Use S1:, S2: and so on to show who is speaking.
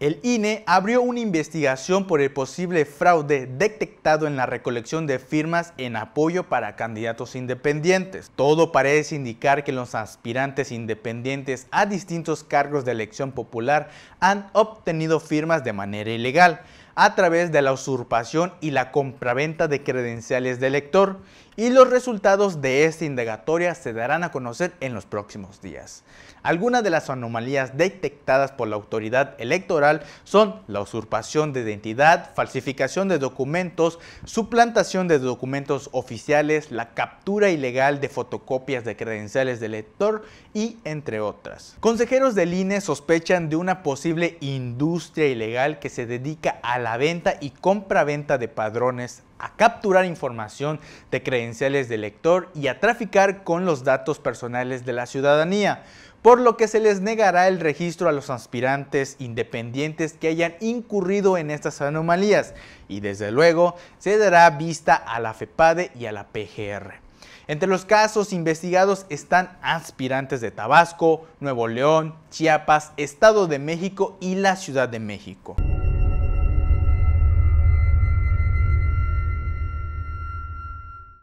S1: El INE abrió una investigación por el posible fraude detectado en la recolección de firmas en apoyo para candidatos independientes. Todo parece indicar que los aspirantes independientes a distintos cargos de elección popular han obtenido firmas de manera ilegal a través de la usurpación y la compraventa de credenciales de elector y los resultados de esta indagatoria se darán a conocer en los próximos días. Algunas de las anomalías detectadas por la autoridad electoral son la usurpación de identidad, falsificación de documentos, suplantación de documentos oficiales, la captura ilegal de fotocopias de credenciales de lector, y entre otras. Consejeros del INE sospechan de una posible industria ilegal que se dedica a la venta y compraventa de padrones, a capturar información de credenciales de lector y a traficar con los datos personales de la ciudadanía, por lo que se les negará el registro a los aspirantes independientes que hayan incurrido en estas anomalías y desde luego se dará vista a la FEPADE y a la PGR. Entre los casos investigados están aspirantes de Tabasco, Nuevo León, Chiapas, Estado de México y la Ciudad de México.